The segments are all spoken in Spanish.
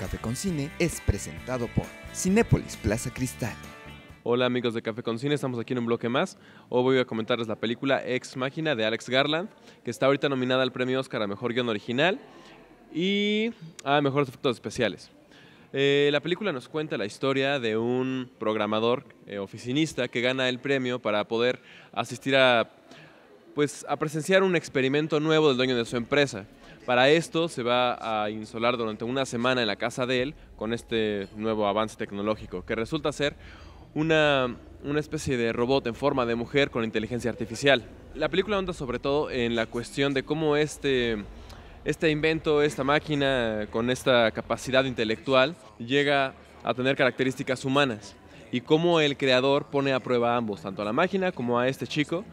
Café con Cine es presentado por Cinépolis Plaza Cristal. Hola amigos de Café con Cine, estamos aquí en un bloque más. Hoy voy a comentarles la película Ex Máquina de Alex Garland, que está ahorita nominada al premio Oscar a Mejor Guión Original y a Mejores Efectos Especiales. Eh, la película nos cuenta la historia de un programador eh, oficinista que gana el premio para poder asistir a, pues, a presenciar un experimento nuevo del dueño de su empresa. Para esto se va a insolar durante una semana en la casa de él con este nuevo avance tecnológico, que resulta ser una, especie de robot en forma de mujer con inteligencia artificial. La película onda sobre todo en la cuestión de cómo este, este invento, esta máquina con esta capacidad intelectual llega a tener características humanas y cómo el creador pone a prueba a ambos, tanto a la máquina como a este chico,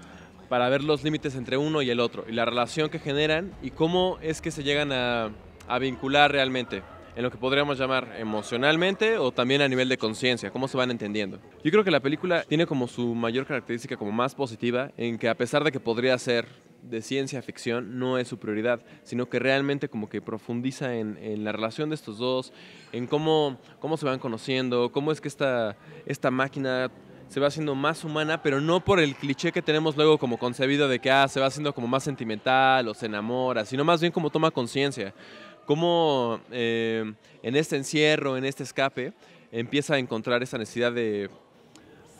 para ver los límites entre uno y el otro y la relación que generan y cómo es que se llegan a, vincular realmente en lo que podríamos llamar emocionalmente o también a nivel de conciencia, cómo se van entendiendo. Yo creo que la película tiene como su mayor característica como más positiva en que a pesar de que podría ser de ciencia ficción no es su prioridad, sino que realmente como que profundiza en, la relación de estos dos, en cómo, cómo se van conociendo, cómo es que esta, esta máquina se va haciendo más humana, pero no por el cliché que tenemos luego como concebido de que ah, se va haciendo como más sentimental o se enamora, sino más bien como toma conciencia. como eh, en este encierro, en este escape, empieza a encontrar esa necesidad de,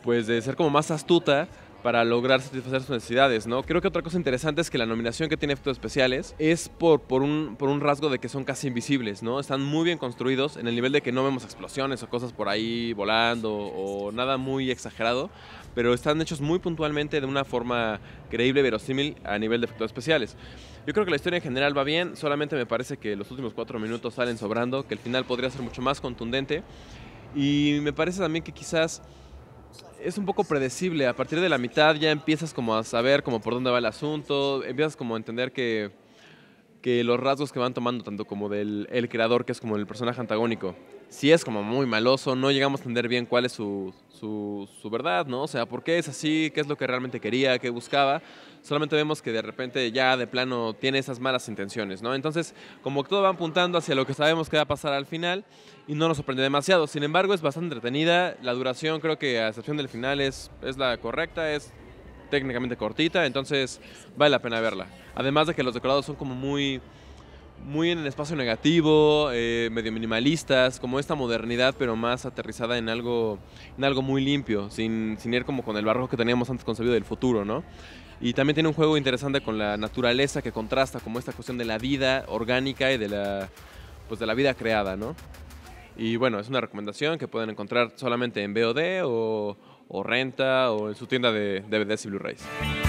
pues, de ser como más astuta para lograr satisfacer sus necesidades, ¿no? Creo que otra cosa interesante es que la nominación que tiene efectos especiales es por, por, un, por un rasgo de que son casi invisibles, ¿no? Están muy bien construidos en el nivel de que no vemos explosiones o cosas por ahí volando o nada muy exagerado, pero están hechos muy puntualmente de una forma creíble, verosímil a nivel de efectos especiales. Yo creo que la historia en general va bien, solamente me parece que los últimos cuatro minutos salen sobrando, que el final podría ser mucho más contundente y me parece también que quizás es un poco predecible. A partir de la mitad ya empiezas como a saber como por dónde va el asunto, empiezas como a entender que que los rasgos que van tomando, tanto como del el creador, que es como el personaje antagónico, si es como muy maloso, no llegamos a entender bien cuál es su, verdad, ¿no? O sea, ¿por qué es así? ¿Qué es lo que realmente quería? ¿Qué buscaba? Solamente vemos que de repente ya de plano tiene esas malas intenciones, ¿no? Entonces, como que todo va apuntando hacia lo que sabemos que va a pasar al final y no nos sorprende demasiado. Sin embargo, es bastante entretenida. La duración creo que a excepción del final es, es la correcta, es técnicamente cortita, entonces vale la pena verla. Además de que los decorados son como muy, muy en el espacio negativo, eh, medio minimalistas, como esta modernidad, pero más aterrizada en algo, en algo muy limpio, sin, sin ir como con el barro que teníamos antes concebido del futuro, ¿no? Y también tiene un juego interesante con la naturaleza que contrasta como esta cuestión de la vida orgánica y de la, pues de la vida creada, ¿no? Y bueno, es una recomendación que pueden encontrar solamente en B.O.D. o, o renta o en su tienda de DVDs y Blu-rays.